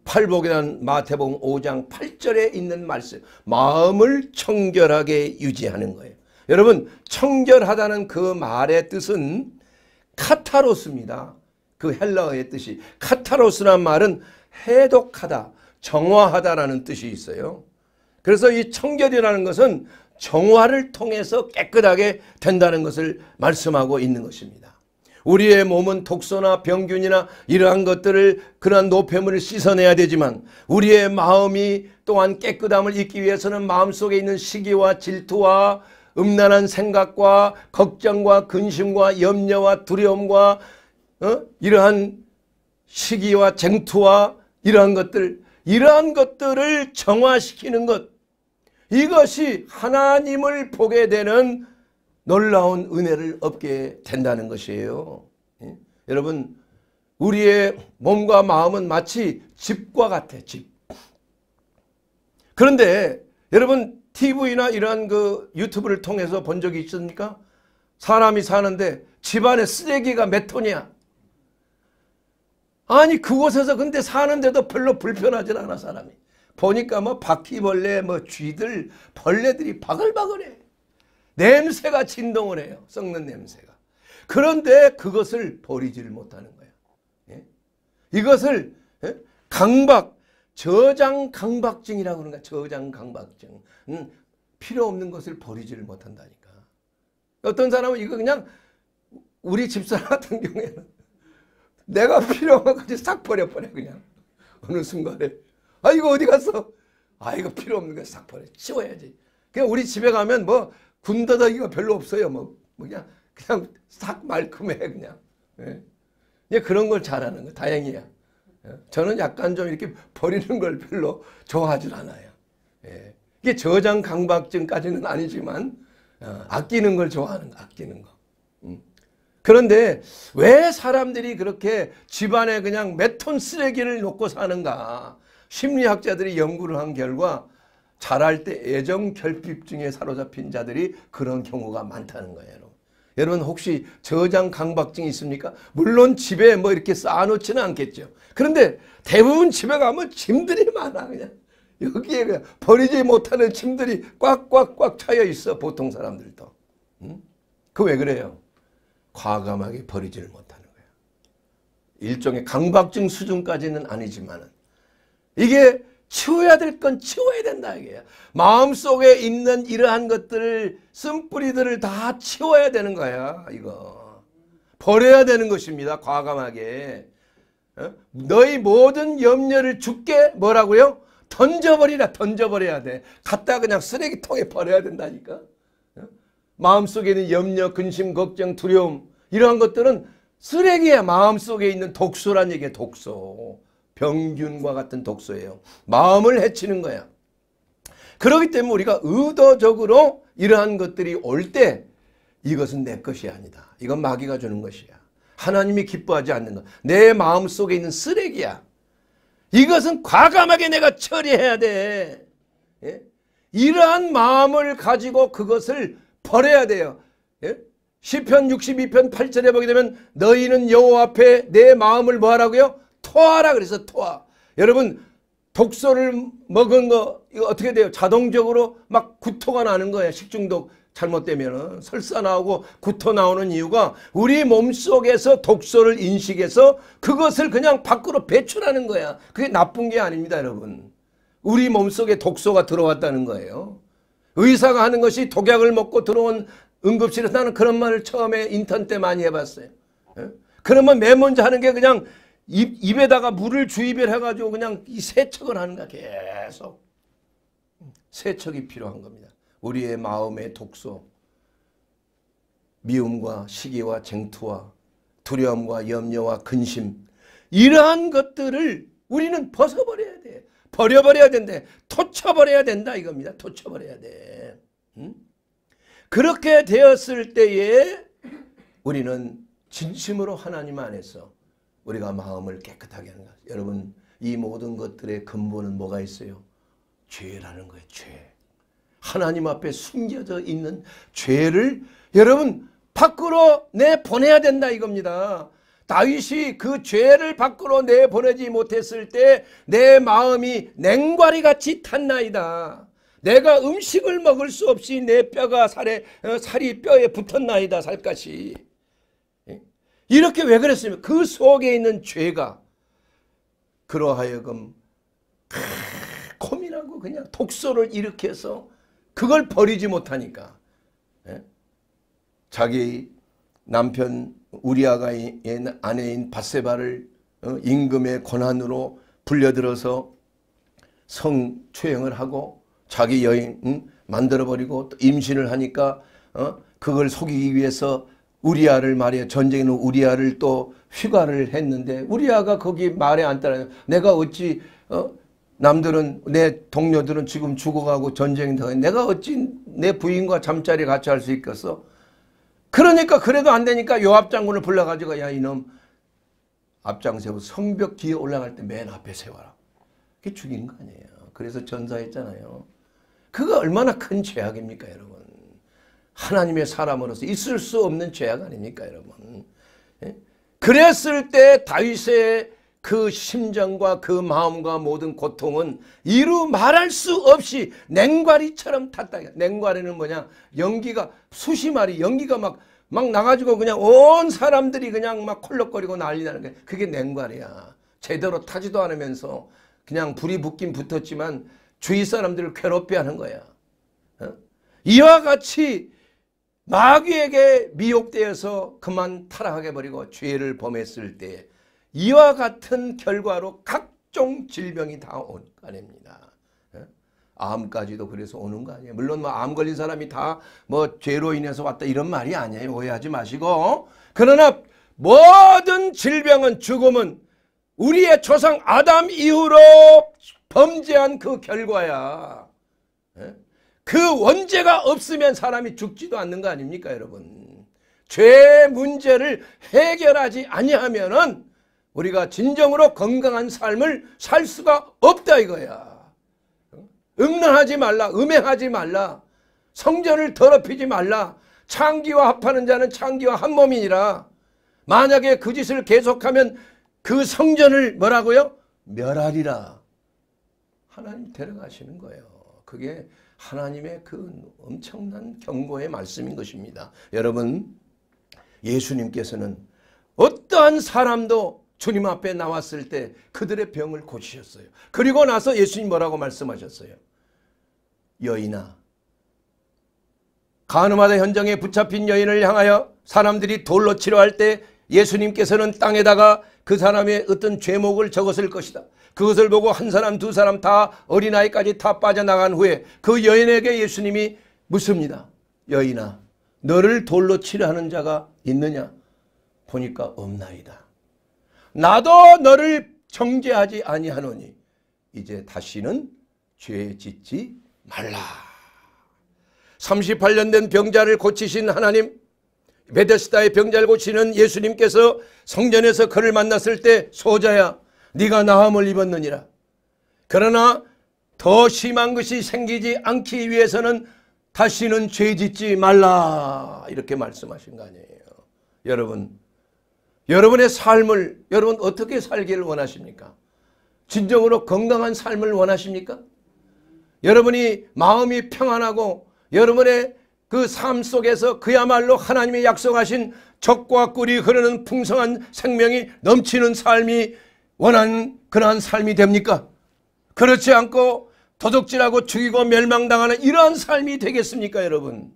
팔복이란 마태복음 5장 8절에 있는 말씀. 마음을 청결하게 유지하는 거예요. 여러분 청결하다는 그 말의 뜻은 카타로스입니다. 그 헬라어의 뜻이 카타로스란 말은 해독하다, 정화하다라는 뜻이 있어요. 그래서 이 청결이라는 것은 정화를 통해서 깨끗하게 된다는 것을 말씀하고 있는 것입니다. 우리의 몸은 독소나 병균이나 이러한 것들을 그러한 노폐물을 씻어내야 되지만 우리의 마음이 또한 깨끗함을 잊기 위해서는 마음속에 있는 시기와 질투와 음란한 생각과 걱정과 근심과 염려와 두려움과 어? 이러한 시기와 쟁투와 이러한 것들 이러한 것들을 정화시키는 것 이것이 하나님을 보게 되는 놀라운 은혜를 얻게 된다는 것이에요. 예? 여러분 우리의 몸과 마음은 마치 집과 같아 집. 그런데 여러분 TV나 이런 그 유튜브를 통해서 본 적이 있습니까? 사람이 사는데 집안에 쓰레기가 몇 톤이야. 아니 그곳에서 근데 사는데도 별로 불편하진 않아 사람이. 보니까 뭐 바퀴벌레 뭐 쥐들 벌레들이 바글바글해. 냄새가 진동을 해요. 썩는 냄새가. 그런데 그것을 버리지를 못하는 거예요. 예? 이것을 예? 강박, 저장 강박증이라고 그러는 저장 강박증. 음, 필요 없는 것을 버리지를 못한다니까. 어떤 사람은 이거 그냥 우리 집사람 같은 경우에는 내가 필요한 것까지 싹 버려버려 그냥. 어느 순간에 아 이거 어디 갔어? 아 이거 필요 없는 거 싹 버려 치워야지. 그냥 우리 집에 가면 뭐 군더더기가 별로 없어요. 뭐, 뭐 그냥 그냥 싹 말끔해 그냥. 예. 네. 그런 걸 잘하는 거 다행이야. 예. 저는 약간 좀 이렇게 버리는 걸 별로 좋아하질 않아요. 예. 이게 저장 강박증까지는 아니지만 어, 아끼는 걸 좋아하는 거, 아끼는 거. 음. 그런데 왜 사람들이 그렇게 집안에 그냥 몇 톤 쓰레기를 놓고 사는가? 심리학자들이 연구를 한 결과 자랄 때 애정 결핍증에 사로잡힌 자들이 그런 경우가 많다는 거예요. 여러분, 여러분 혹시 저장 강박증 있습니까? 물론 집에 뭐 이렇게 쌓아놓지는 않겠죠. 그런데 대부분 집에 가면 짐들이 많아 그냥. 여기에 그냥 버리지 못하는 짐들이 꽉꽉꽉 차여 있어 보통 사람들도. 음? 그왜 그래요? 과감하게 버리지를 못하는 거야. 일종의 강박증 수준까지는 아니지만은 이게 치워야 될 건 치워야 된다 이게 마음속에 있는 이러한 것들을 쓴뿌리들을 다 치워야 되는 거야 이거 버려야 되는 것입니다 과감하게 어? 너희 모든 염려를 죽게 뭐라고요? 던져버리라 던져버려야 돼 갖다 그냥 쓰레기통에 버려야 된다니까 어? 마음속에 있는 염려 근심 걱정 두려움 이러한 것들은 쓰레기야 마음속에 있는 독소란 얘기야 독소 병균과 같은 독소예요. 마음을 해치는 거야. 그렇기 때문에 우리가 의도적으로 이러한 것들이 올 때 이것은 내 것이 아니다. 이건 마귀가 주는 것이야. 하나님이 기뻐하지 않는 것. 내 마음 속에 있는 쓰레기야. 이것은 과감하게 내가 처리해야 돼. 예? 이러한 마음을 가지고 그것을 버려야 돼요. 예? 시편 62편 8절에 보게 되면 너희는 여호 앞에 내 마음을 뭐하라고요? 토하라 그래서 토하. 여러분 독소를 먹은 거 이거 어떻게 돼요? 자동적으로 막 구토가 나는 거예요. 식중독 잘못되면은 설사 나오고 구토 나오는 이유가 우리 몸속에서 독소를 인식해서 그것을 그냥 밖으로 배출하는 거야. 그게 나쁜 게 아닙니다, 여러분. 우리 몸속에 독소가 들어왔다는 거예요. 의사가 하는 것이 독약을 먹고 들어온 응급실에서 나는 그런 말을 처음에 인턴 때 많이 해봤어요. 예? 그러면 맨 먼저 하는 게 그냥 입, 입에다가 물을 주입을 해가지고 그냥 이 세척을 하는 거야. 계속. 세척이 필요한 겁니다. 우리의 마음의 독소, 미움과 시기와 쟁투와 두려움과 염려와 근심 이러한 것들을 우리는 벗어버려야 돼. 버려버려야 된대. 토쳐버려야 된다 이겁니다. 토쳐버려야 돼. 응? 그렇게 되었을 때에 우리는 진심으로 하나님 안에서 우리가 마음을 깨끗하게 하는 것. 여러분 이 모든 것들의 근본은 뭐가 있어요? 죄라는 거예요. 죄. 하나님 앞에 숨겨져 있는 죄를 여러분 밖으로 내보내야 된다 이겁니다. 다윗이 그 죄를 밖으로 내보내지 못했을 때 내 마음이 냉과리같이 탔나이다. 내가 음식을 먹을 수 없이 내 뼈가 살에 어, 살이 뼈에 붙었나이다 살갗이. 이렇게 왜 그랬습니까? 그 속에 있는 죄가 그러하여금 고민하고 그냥 독소를 일으켜서 그걸 버리지 못하니까 예? 자기 남편 우리아가의 아내인 바세바를 어, 임금의 권한으로 불려들어서 성추행을 하고 자기 여인 만들어버리고 임신을 하니까 어? 그걸 속이기 위해서 우리아를 말이야 전쟁에는 우리아를 또 휘가를 했는데 우리아가 거기 말에 안 따라요. 내가 어찌 어? 남들은 내 동료들은 지금 죽어가고 전쟁이 더 내가 어찌 내 부인과 잠자리 같이 할 수 있겠어? 그러니까 그래도 안 되니까 요압 장군을 불러가지고 야 이놈 앞장 세워 성벽 뒤에 올라갈 때 맨 앞에 세워라. 그게 죽인 거 아니에요. 그래서 전사했잖아요. 그거 얼마나 큰 죄악입니까 여러분. 하나님의 사람으로서 있을 수 없는 죄악 아닙니까 여러분. 예? 그랬을 때 다윗의 그 심정과 그 마음과 모든 고통은 이루 말할 수 없이 냉과리처럼 탔다. 냉과리는 뭐냐? 연기가 수시 말이 연기가 막 막 나가지고 그냥 온 사람들이 그냥 막 콜록거리고 난리 나는 게 그게 냉과리야. 제대로 타지도 않으면서 그냥 불이 붙긴 붙었지만 주위 사람들을 괴롭게 하는 거야. 어? 이와 같이 마귀에게 미혹되어서 그만 타락하게 버리고 죄를 범했을 때 이와 같은 결과로 각종 질병이 다온거아니다 예? 암까지도 그래서 오는 거 아니에요. 물론 뭐 암 걸린 사람이 다 뭐 죄로 인해서 왔다 이런 말이 아니에요. 오해하지 마시고. 그러나 모든 질병은 죽음은 우리의 조상 아담 이후로 범죄한 그 결과야. 예? 그 원죄가 없으면 사람이 죽지도 않는 거 아닙니까 여러분. 죄 문제를 해결하지 아니하면은 우리가 진정으로 건강한 삶을 살 수가 없다 이거야. 음란하지 말라. 음행하지 말라. 성전을 더럽히지 말라. 창기와 합하는 자는 창기와 한 몸이니라. 만약에 그 짓을 계속하면 그 성전을 뭐라고요? 멸하리라. 하나님 데려가시는 거예요. 그게 하나님의 그 엄청난 경고의 말씀인 것입니다. 여러분 예수님께서는 어떠한 사람도 주님 앞에 나왔을 때 그들의 병을 고치셨어요. 그리고 나서 예수님 뭐라고 말씀하셨어요? 여인아 가늠하다 현장에 붙잡힌 여인을 향하여 사람들이 돌로 치료할 때 예수님께서는 땅에다가 그 사람의 어떤 죄목을 적었을 것이다. 그것을 보고 한 사람 두 사람 다 어린아이까지 다 빠져나간 후에 그 여인에게 예수님이 묻습니다. 여인아 너를 돌로 치려 하는 자가 있느냐? 보니까 없나이다. 나도 너를 정죄하지 아니하노니 이제 다시는 죄 짓지 말라. 38년 된 병자를 고치신 하나님 베데스다의 병자를 고치는 예수님께서 성전에서 그를 만났을 때 소자야 네가 나음을 입었느니라. 그러나 더 심한 것이 생기지 않기 위해서는 다시는 죄 짓지 말라 이렇게 말씀하신 거 아니에요. 여러분 여러분의 삶을 여러분 어떻게 살기를 원하십니까? 진정으로 건강한 삶을 원하십니까? 여러분이 마음이 평안하고 여러분의 그삶 속에서 그야말로 하나님이 약속하신 적과 꿀이 흐르는 풍성한 생명이 넘치는 삶이 원한 그러한 삶이 됩니까? 그렇지 않고 도둑질하고 죽이고 멸망당하는 이러한 삶이 되겠습니까 여러분?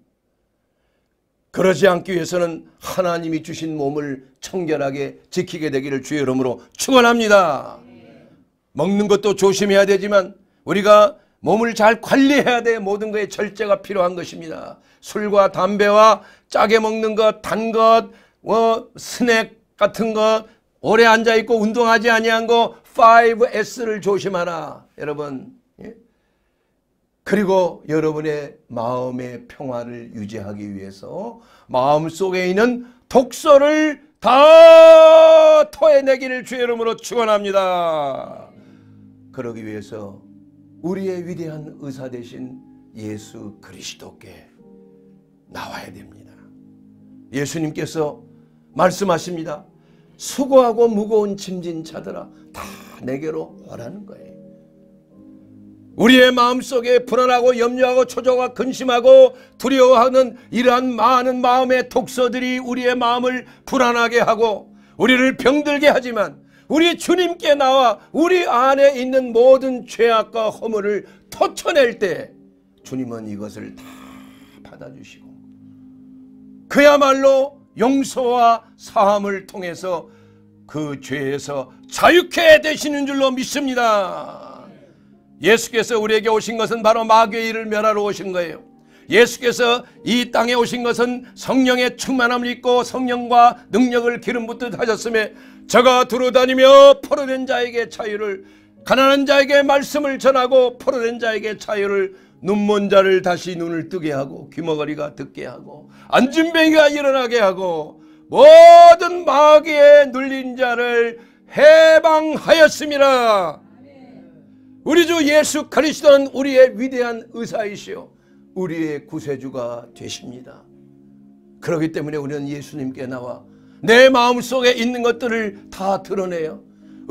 그러지 않기 위해서는 하나님이 주신 몸을 청결하게 지키게 되기를 주의 이름으로 축원합니다. 먹는 것도 조심해야 되지만 우리가 몸을 잘 관리해야 돼 모든 것에 절제가 필요한 것입니다. 술과 담배와 짜게 먹는 것, 단 것, 어, 스낵 같은 것, 오래 앉아 있고 운동하지 아니한 거 5S를 조심하라. 여러분. 예? 그리고 여러분의 마음의 평화를 유지하기 위해서 마음속에 있는 독소를 다 토해내기를 주의 이름으로 축원합니다. 그러기 위해서 우리의 위대한 의사 대신 예수 그리스도께 나와야 됩니다. 예수님께서 말씀하십니다. 수고하고 무거운 짐진 자들아 다 내게로 오라는 거예요. 우리의 마음속에 불안하고 염려하고 초조하고 근심하고 두려워하는 이러한 많은 마음의 독서들이 우리의 마음을 불안하게 하고 우리를 병들게 하지만 우리 주님께 나와 우리 안에 있는 모든 죄악과 허물을 터쳐낼 때 주님은 이것을 다 받아주시고 그야말로 용서와 사함을 통해서 그 죄에서 자유케 되시는 줄로 믿습니다. 예수께서 우리에게 오신 것은 바로 마귀의 일을 멸하러 오신 거예요. 예수께서 이 땅에 오신 것은 성령의 충만함을 입고 성령과 능력을 기름 붓듯 하셨음에 저가 두루다니며 포로된 자에게 자유를 가난한 자에게 말씀을 전하고 포로된 자에게 자유를 눈먼 자를 다시 눈을 뜨게 하고 귀머거리가 듣게 하고 안진뱅이가 일어나게 하고 모든 마귀에 눌린 자를 해방하였습니다. 우리 주 예수 그리스도는 우리의 위대한 의사이시오 우리의 구세주가 되십니다. 그렇기 때문에 우리는 예수님께 나와 내 마음속에 있는 것들을 다 드러내요.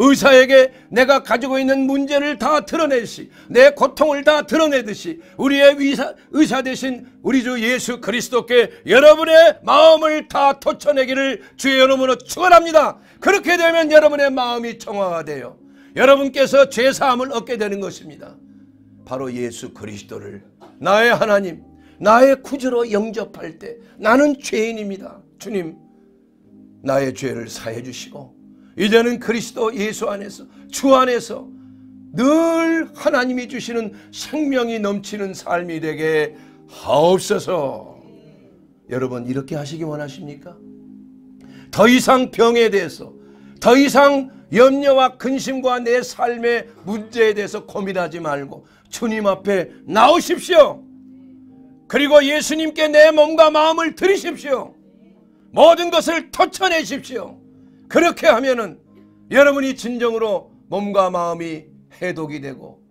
의사에게 내가 가지고 있는 문제를 다 드러내듯이 내 고통을 다 드러내듯이 우리의 의사, 의사 대신 우리 주 예수 그리스도께 여러분의 마음을 다 토쳐내기를 주의 여러분으로 축원합니다. 그렇게 되면 여러분의 마음이 청화돼요. 여러분께서 죄 사함을 얻게 되는 것입니다. 바로 예수 그리스도를 나의 하나님, 나의 구주로 영접할 때 나는 죄인입니다. 주님 나의 죄를 사해 주시고 이제는 그리스도 예수 안에서 주 안에서 늘 하나님이 주시는 생명이 넘치는 삶이 되게 하옵소서. 여러분 이렇게 하시기 원하십니까? 더 이상 병에 대해서 더 이상 염려와 근심과 내 삶의 문제에 대해서 고민하지 말고 주님 앞에 나오십시오. 그리고 예수님께 내 몸과 마음을 드리십시오. 모든 것을 터쳐내십시오. 그렇게 하면은 여러분이 진정으로 몸과 마음이 해독이 되고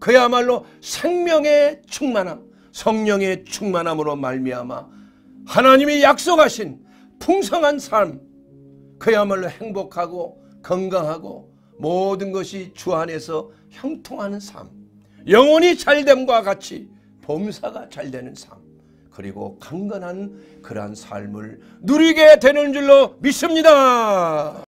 그야말로 생명의 충만함, 성령의 충만함으로 말미암아 하나님이 약속하신 풍성한 삶 그야말로 행복하고 건강하고 모든 것이 주 안에서 형통하는 삶 영혼이 잘됨과 같이 범사가 잘되는 삶 그리고 강건한 그러한 삶을 누리게 되는 줄로 믿습니다.